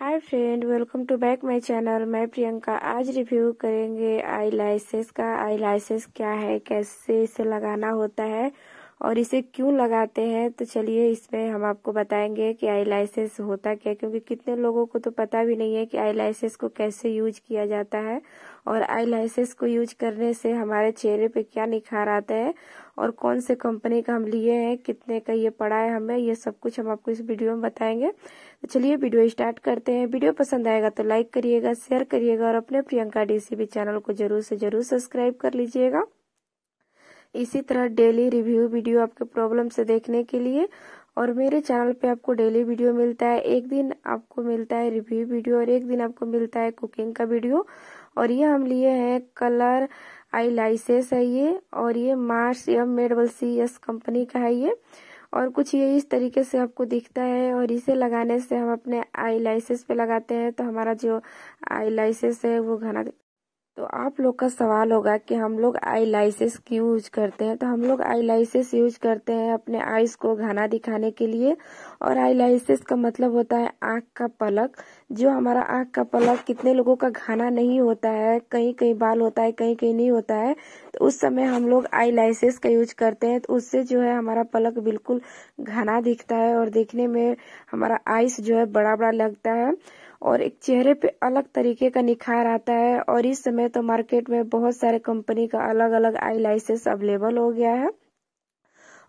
hi friend welcome to back my channel मैं प्रियंका आज review करेंगे आई का आई क्या है कैसे इसे लगाना होता है और इसे क्यों लगाते हैं तो चलिए इसमें हम आपको बताएंगे कि आई लाइसेंस होता क्या क्योंकि कितने लोगों को तो पता भी नहीं है कि आई लाइसेंस को कैसे यूज किया जाता है और आई लाइसेंस को यूज करने से हमारे चेहरे पे क्या निखार आता है और कौन से कंपनी का हम लिए हैं कितने का ये पड़ा है हमें ये सब कुछ हम आपको इस वीडियो में बताएंगे तो चलिए वीडियो स्टार्ट करते हैं वीडियो पसंद आएगा तो लाइक करिएगा शेयर करिएगा और अपने प्रियंका डीसीबी चैनल को जरूर से जरूर सब्सक्राइब कर लीजिएगा इसी तरह डेली रिव्यू वीडियो आपके प्रॉब्लम से देखने के लिए और मेरे चैनल पे आपको डेली वीडियो मिलता है एक दिन आपको मिलता है रिव्यू वीडियो और एक दिन आपको मिलता है कुकिंग का वीडियो और ये हम लिए हैं कलर आई लाइसेस है ये और ये मार्स एम मेडबल सी एस कंपनी का है ये और कुछ ये इस तरीके से आपको दिखता है और इसे लगाने से हम अपने आई लाइसेस पे लगाते हैं तो हमारा जो आई लाइसेस है वो घना तो आप लोग का सवाल होगा कि हम लोग आई लाइसेस क्यों यूज करते हैं तो हम लोग आई लाइसेस यूज करते हैं अपने आईज को घना दिखाने के लिए और आई लाइसेस का मतलब होता है आँख का पलक जो हमारा आँख का पलक कितने लोगों का घना नहीं होता है कहीं कहीं बाल होता है कहीं कहीं नहीं होता है तो उस समय हम लोग आई लाइसेस का यूज करते हैं तो उससे जो है हमारा पलक बिल्कुल घना दिखता है और देखने में हमारा आइस जो है बड़ा बड़ा लगता है और एक चेहरे पे अलग तरीके का निखार आता है और इस समय तो मार्केट में बहुत सारे कंपनी का अलग अलग आई अवेलेबल हो गया है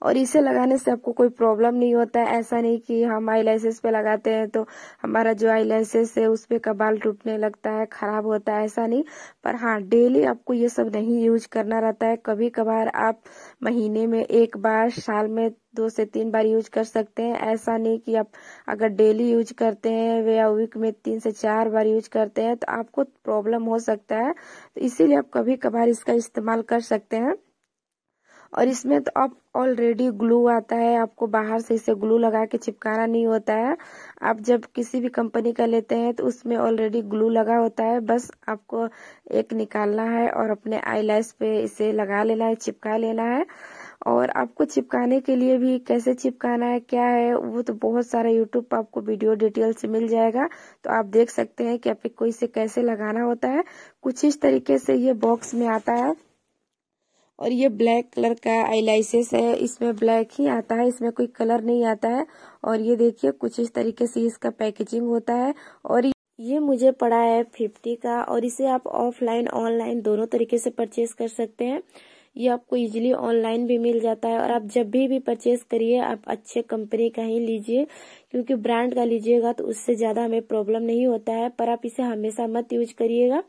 और इसे लगाने से आपको कोई प्रॉब्लम नहीं होता है ऐसा नहीं कि हम आई लाइसेस पे लगाते हैं तो हमारा जो आई लाइसेस है उस पर कबाल टूटने लगता है खराब होता है ऐसा नहीं पर हाँ डेली आपको ये सब नहीं यूज करना रहता है कभी कभार आप महीने में एक बार साल में दो से तीन बार यूज कर सकते हैं ऐसा नहीं कि आप अगर डेली यूज करते हैं या वीक में तीन से चार बार यूज करते हैं तो आपको प्रॉब्लम हो सकता है तो इसीलिए आप कभी कभार इसका इस्तेमाल कर सकते हैं और इसमें तो आप ऑलरेडी ग्लू आता है आपको बाहर से इसे ग्लू लगा के चिपकाना नहीं होता है आप जब किसी भी कंपनी का लेते हैं तो उसमें ऑलरेडी ग्लू लगा होता है बस आपको एक निकालना है और अपने आई पे इसे लगा लेना है चिपका लेना है और आपको चिपकाने के लिए भी कैसे चिपकाना है क्या है वो तो बहुत सारा यूट्यूब पर आपको वीडियो डिटेल से मिल जाएगा तो आप देख सकते हैं कि आपको इसे कैसे लगाना होता है कुछ इस तरीके से ये बॉक्स में आता है और ये ब्लैक कलर का आईलाइसेस है इसमें ब्लैक ही आता है इसमें कोई कलर नहीं आता है और ये देखिए कुछ इस तरीके से इसका पैकेजिंग होता है और ये मुझे पड़ा है फिफ्टी का और इसे आप ऑफलाइन ऑनलाइन दोनों तरीके से परचेज कर सकते हैं ये आपको इजीली ऑनलाइन भी मिल जाता है और आप जब भी भी परचेज करिए आप अच्छे कंपनी का ही लीजिए क्योंकि ब्रांड का लीजिएगा तो उससे ज़्यादा हमें प्रॉब्लम नहीं होता है पर आप इसे हमेशा मत यूज करिएगा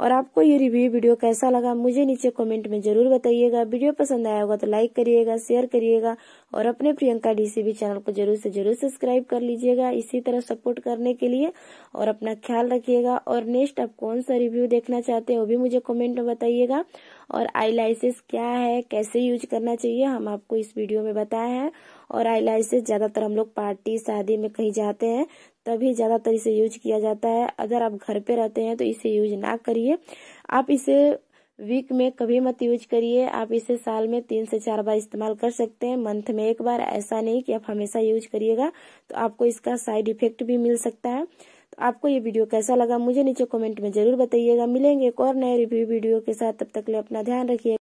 और आपको ये रिव्यू वीडियो कैसा लगा मुझे नीचे कमेंट में जरूर बताइएगा वीडियो पसंद आया होगा तो लाइक करिएगा शेयर करिएगा और अपने प्रियंका डीसीबी चैनल को जरूर से जरूर सब्सक्राइब कर लीजिएगा इसी तरह सपोर्ट करने के लिए और अपना ख्याल रखिएगा और नेक्स्ट आप कौन सा रिव्यू देखना चाहते हैं वो भी मुझे कॉमेंट में बताइएगा और आईलाइसेस क्या है कैसे यूज करना चाहिए हम आपको इस वीडियो में बताया है और आईलाइसेस ज़्यादातर हम लोग पार्टी शादी में कहीं जाते हैं तभी ज़्यादातर इसे यूज किया जाता है अगर आप घर पे रहते हैं तो इसे यूज ना करिए आप इसे वीक में कभी मत यूज करिए आप इसे साल में तीन से चार बार इस्तेमाल कर सकते हैं मंथ में एक बार ऐसा नहीं कि आप हमेशा यूज करिएगा तो आपको इसका साइड इफेक्ट भी मिल सकता है तो आपको ये वीडियो कैसा लगा मुझे नीचे कमेंट में जरूर बताइएगा मिलेंगे एक और नए रिव्यू वीडियो के साथ तब तक ले अपना ध्यान रखिए